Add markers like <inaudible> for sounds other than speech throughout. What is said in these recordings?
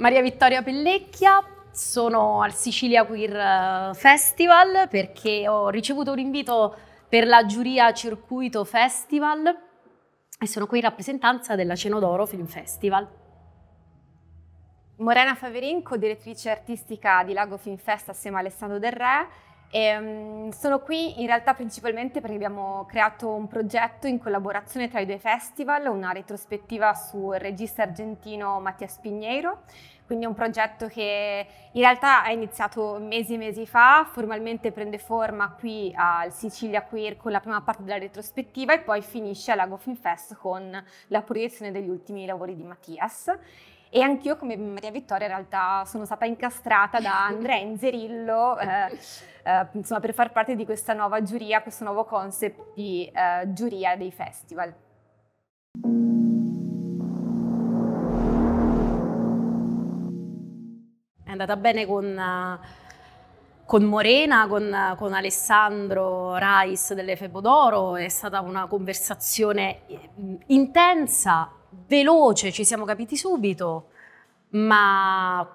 Maria Vittoria Pellecchia, sono al Sicilia Queer eh, Festival perché ho ricevuto un invito per la giuria Circuito Festival e sono qui in rappresentanza della Cenodoro Film Festival. Morena Faverinco, direttrice artistica di Lago Film Fest assieme a Alessandro Del Re e, um, sono qui in realtà principalmente perché abbiamo creato un progetto in collaborazione tra i due festival, una retrospettiva sul regista argentino Mattias Pigneiro, quindi un progetto che in realtà è iniziato mesi e mesi fa, formalmente prende forma qui al Sicilia Queer con la prima parte della retrospettiva e poi finisce all'Ago Film Fest con la proiezione degli ultimi lavori di Mattias. E anch'io come Maria Vittoria in realtà sono stata incastrata da Andrea <laughs> Inzerillo eh, eh, per far parte di questa nuova giuria, questo nuovo concept di eh, giuria dei festival. È andata bene con... con Morena, con, con, Alessandro Rais delle Febodoro, è stata una conversazione eh, intensa veloce, ci siamo capiti subito, ma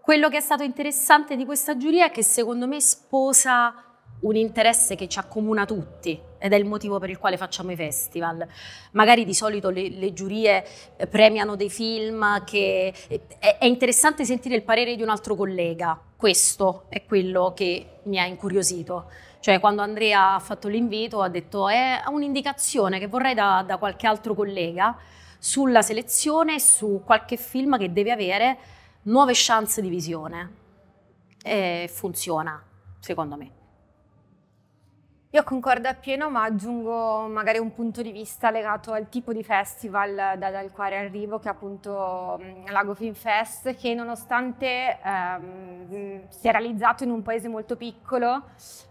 quello che è stato interessante di questa giuria è che secondo me sposa un interesse che ci accomuna tutti ed è il motivo per il quale facciamo i festival. Magari di solito le, le giurie eh, premiano dei film che eh, è, è interessante sentire il parere di un altro collega. Questo è quello che mi ha incuriosito. Cioè quando Andrea ha fatto l'invito ha detto è eh, un'indicazione che vorrei da, da qualche altro collega sulla selezione, su qualche film che deve avere nuove chance di visione. E funziona, secondo me. Io concordo appieno, ma aggiungo magari un punto di vista legato al tipo di festival da, dal quale arrivo, che è appunto mm, Lago Film Fest, che nonostante ehm, mm, sia realizzato in un paese molto piccolo,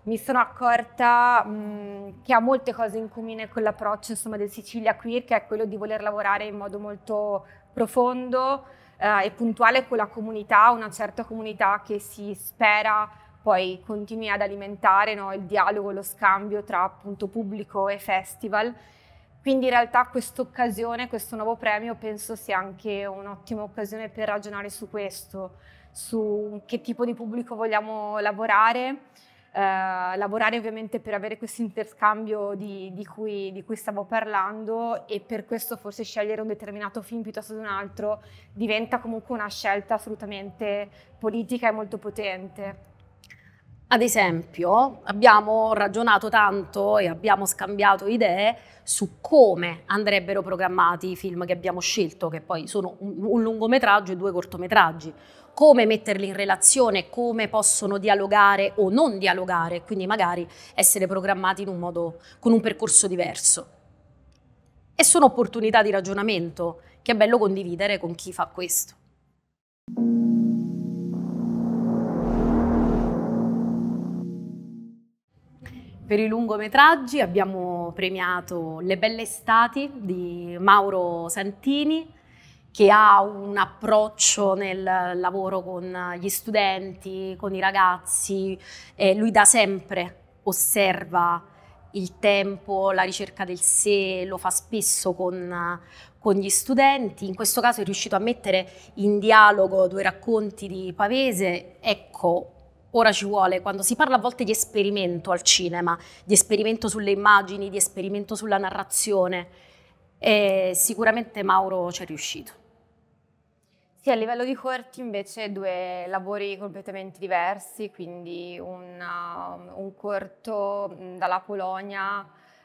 mi sono accorta mh, mm, che ha molte cose in comune con l'approccio insomma, del Sicilia Queer, che è quello di voler lavorare in modo molto profondo eh, e puntuale con la comunità, una certa comunità che si spera poi continui ad alimentare no, il dialogo, lo scambio tra appunto pubblico e festival. Quindi in realtà questa occasione, questo nuovo premio, penso sia anche un'ottima occasione per ragionare su questo, su che tipo di pubblico vogliamo lavorare, eh, lavorare ovviamente per avere questo interscambio di, di, cui, di, cui, stavo parlando e per questo forse scegliere un determinato film piuttosto di un altro diventa comunque una scelta assolutamente politica e molto potente. Ad esempio, abbiamo ragionato tanto e abbiamo scambiato idee su come andrebbero programmati i film che abbiamo scelto, che poi sono un, lungometraggio e due cortometraggi, come metterli in relazione, come possono dialogare o non dialogare, quindi magari essere programmati un modo, con un percorso diverso. E sono opportunità di ragionamento che è bello condividere con chi fa questo. Per i lungometraggi abbiamo premiato Le belle estati di Mauro Santini, che ha un approccio nel lavoro con gli studenti, con i ragazzi. Eh, lui da sempre osserva il tempo, la ricerca del sé, lo fa spesso con, con, gli studenti. In questo caso è riuscito a mettere in dialogo due racconti di Pavese. Ecco, ora ci vuole, quando si parla a volte di esperimento al cinema, di esperimento sulle immagini, di esperimento sulla narrazione, e eh, sicuramente Mauro ci è riuscito. Sì, a livello di corti invece due lavori completamente diversi, quindi un, uh, un corto mm, dalla Polonia,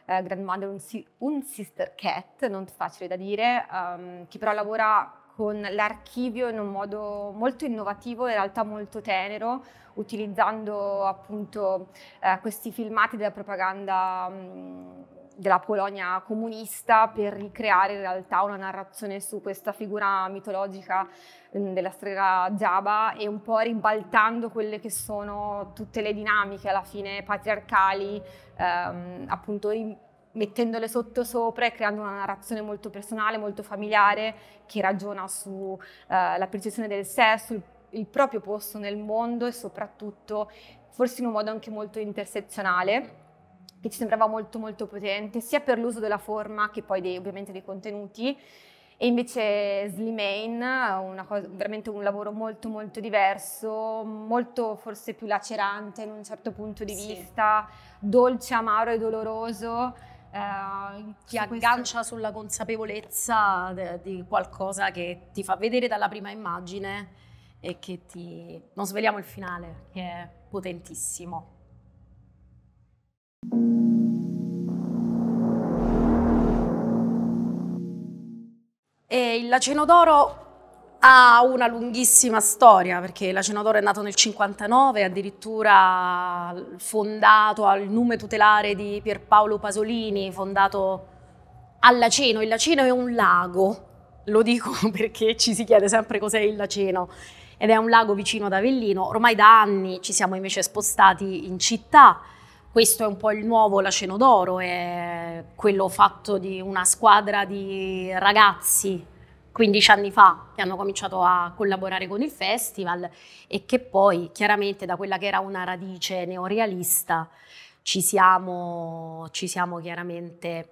uh, Grandmother un, un Sister Cat, non facile da dire, um, che però lavora con l'archivio in un modo molto innovativo, in realtà molto tenero, utilizzando appunto eh, questi filmati della propaganda mh, della Polonia comunista per ricreare in realtà una narrazione su questa figura mitologica mh, della strega Giaba e un po' ribaltando quelle che sono tutte le dinamiche alla fine patriarcali, ehm, appunto in, mettendole sotto sopra e creando una narrazione molto personale, molto familiare, che ragiona sulla eh, percezione del sé, sul il proprio posto nel mondo e soprattutto forse in un modo anche molto intersezionale che ci sembrava molto molto potente sia per l'uso della forma che poi dei, ovviamente dei contenuti e invece Slimane, una cosa, veramente un lavoro molto molto diverso, molto forse più lacerante in un certo punto di sì. vista, dolce, amaro e doloroso, eh, ti aggancia sulla consapevolezza de, di qualcosa che ti fa vedere dalla prima immagine e che ti... non sveliamo il finale, che è potentissimo. E il Laceno d'Oro ha una lunghissima storia perché la Cenatore è nato nel 59, addirittura fondato al nome tutelare di Pierpaolo Pasolini, fondato al Laceno. Il Laceno è un lago, lo dico <laughs> perché ci si chiede sempre cos'è il Laceno ed è un lago vicino ad Avellino. Ormai da anni ci siamo invece spostati in città. Questo è un po' il nuovo Laceno d'Oro, è quello fatto di una squadra di ragazzi 15 anni fa che hanno cominciato a collaborare con il festival e che poi chiaramente da quella che era una radice neorealista ci siamo, ci siamo chiaramente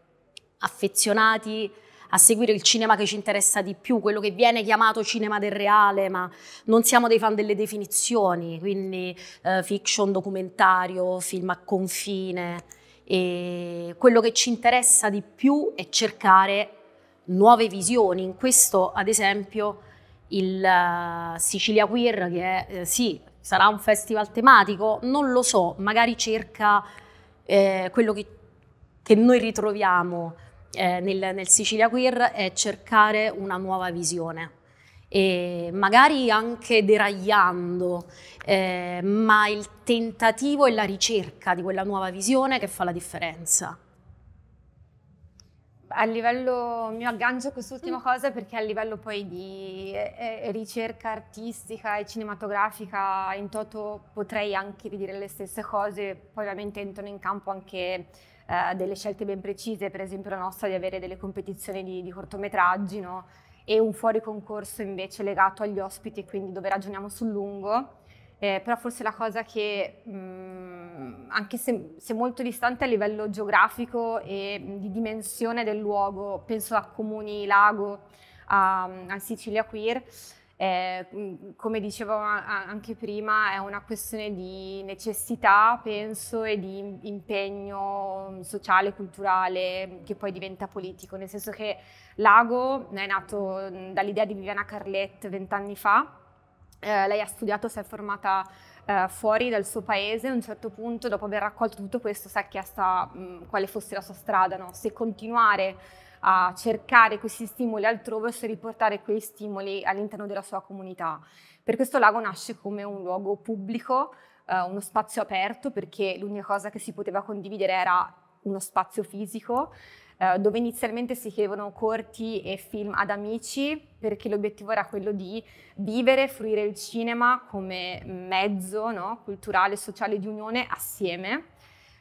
affezionati a seguire il cinema che ci interessa di più, quello che viene chiamato cinema del reale, ma non siamo dei fan delle definizioni, quindi eh, fiction, documentario, film a confine. E quello che ci interessa di più è cercare nuove visioni. In questo, ad esempio, il uh, Sicilia Queer, che è, eh, sì, sarà un festival tematico, non lo so, magari cerca eh, quello che, che, noi ritroviamo eh, nel, nel, Sicilia Queer è cercare una nuova visione. E magari anche deragliando, eh, ma il tentativo e la ricerca di quella nuova visione che fa la differenza a livello, mi aggancio a quest'ultima mm. cosa perché a livello poi di eh, eh, ricerca artistica e cinematografica in toto potrei anche dire le stesse cose, poi ovviamente entrano in campo anche eh, delle scelte ben precise, per esempio la nostra di avere delle competizioni di, di cortometraggi no? e un fuori concorso invece legato agli ospiti e quindi dove ragioniamo sul lungo eh, però forse la cosa che, mh, mm, anche se, se, molto distante a livello geografico e mm, di dimensione del luogo, penso a comuni lago, a, mm, a Sicilia Queer, eh, come dicevo anche prima, è una questione di necessità, penso, e di impegno sociale, culturale, che poi diventa politico, nel senso che Lago è nato dall'idea di Viviana Carlette vent'anni fa, eh, lei ha studiato, si è formata eh, fuori dal suo paese, a un certo punto dopo aver raccolto tutto questo si è chiesta mh, quale fosse la sua strada, no? se continuare a cercare questi stimoli altrove o se riportare quei stimoli all'interno della sua comunità. Per questo lago nasce come un luogo pubblico, eh, uno spazio aperto perché l'unica cosa che si poteva condividere era uno spazio fisico eh, dove inizialmente si chiedevano corti e film ad amici perché l'obiettivo era quello di vivere, e fruire il cinema come mezzo no? culturale e sociale di unione assieme.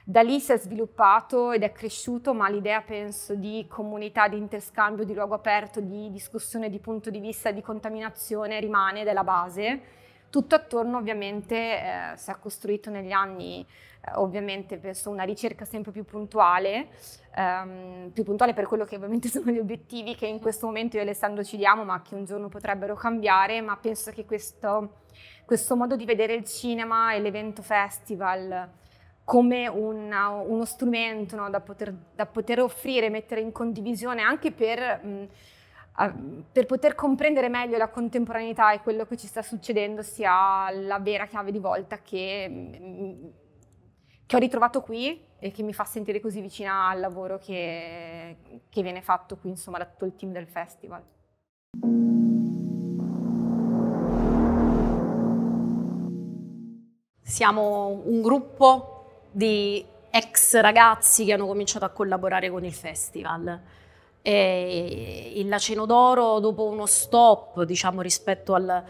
Da lì si è sviluppato ed è cresciuto, ma l'idea penso di comunità, di interscambio, di luogo aperto, di discussione, di punto di vista, di contaminazione rimane della base tutto attorno ovviamente eh, si è costruito negli anni eh, ovviamente penso una ricerca sempre più puntuale, ehm, più puntuale per quello che ovviamente <laughs> sono gli obiettivi che in questo momento io e Alessandro ci diamo ma che un giorno potrebbero cambiare, ma penso che questo, questo modo di vedere il cinema e l'evento festival come una, uno strumento no, da, poter, da, poter, offrire, mettere in condivisione anche per... Mh, per poter comprendere meglio la contemporaneità e quello che ci sta succedendo sia la vera chiave di volta che, che ho ritrovato qui e che mi fa sentire così vicina al lavoro che, che viene fatto qui insomma, da tutto il team del festival. Siamo un gruppo di ex ragazzi che hanno cominciato a collaborare con il festival e il Laceno d'Oro, dopo uno stop diciamo, rispetto al,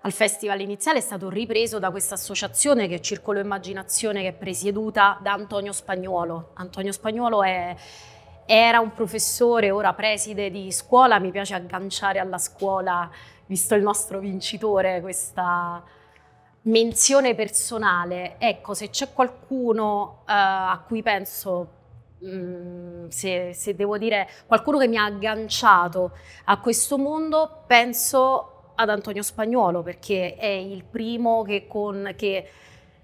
al festival iniziale, è stato ripreso da questa associazione che è Circolo Immaginazione, che è presieduta da Antonio Spagnuolo. Antonio Spagnuolo è, era un professore, ora preside di scuola, mi piace agganciare alla scuola, visto il nostro vincitore, questa menzione personale. Ecco, se c'è qualcuno uh, a cui penso Mm, se, se devo dire qualcuno che mi ha agganciato a questo mondo, penso ad Antonio Spagnuolo perché è il primo che, con, che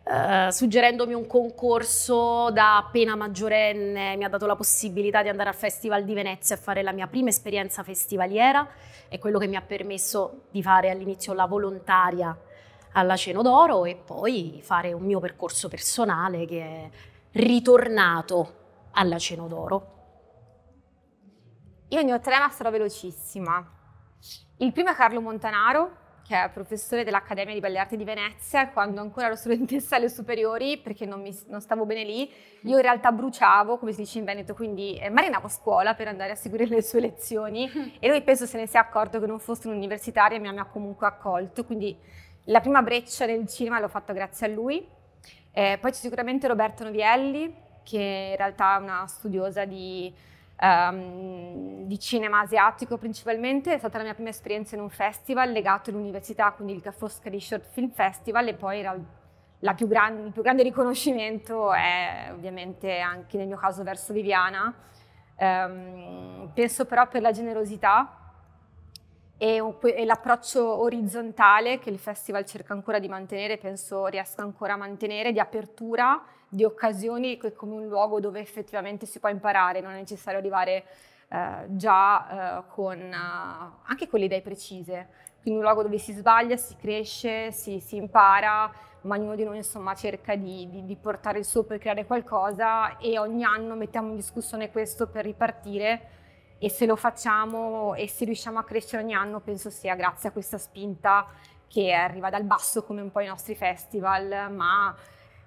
eh, suggerendomi un concorso da appena maggiorenne mi ha dato la possibilità di andare al Festival di Venezia a fare la mia prima esperienza festivaliera è quello che mi ha permesso di fare all'inizio la volontaria alla Ceno d'Oro e poi fare un mio percorso personale che è ritornato all'acino d'oro. Io ne ho tre, ma sarò velocissima. Il primo è Carlo Montanaro, che è professore dell'Accademia di Belle Arti di Venezia, quando ancora ero studentessa <laughs> alle superiori, perché non, mi, non, stavo bene lì, io in realtà bruciavo, come si dice in Veneto, quindi eh, marinavo a scuola per andare a seguire le sue lezioni <laughs> e lui penso se ne sia accorto che non fosse un'universitaria, mi ha comunque accolto, quindi la prima breccia nel cinema l'ho fatta grazie a lui. Eh, poi c'è sicuramente Roberto Novielli, che in realtà è una studiosa di, um, di, cinema asiatico principalmente. È stata la mia prima esperienza in un festival legato all'università, quindi il di Short Film Festival e poi più gran, il più grande riconoscimento è ovviamente anche nel mio caso verso Viviana. Um, penso però per la generosità e, e l'approccio orizzontale che il festival cerca ancora di mantenere, penso riesca ancora a mantenere, di apertura, di occasioni come un luogo dove effettivamente si può imparare, non è necessario arrivare eh, già eh, con, eh, anche con le idee precise, quindi un luogo dove si sbaglia, si cresce, si, si impara, ma ognuno di noi insomma cerca di, di, di, portare il suo per creare qualcosa e ogni anno mettiamo in discussione questo per ripartire e se lo facciamo e se riusciamo a crescere ogni anno penso sia grazie a questa spinta che arriva dal basso come un po' i nostri festival, ma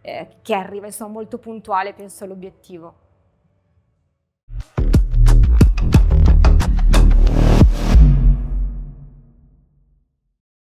eh, che arriva insomma molto puntuale penso all'obiettivo.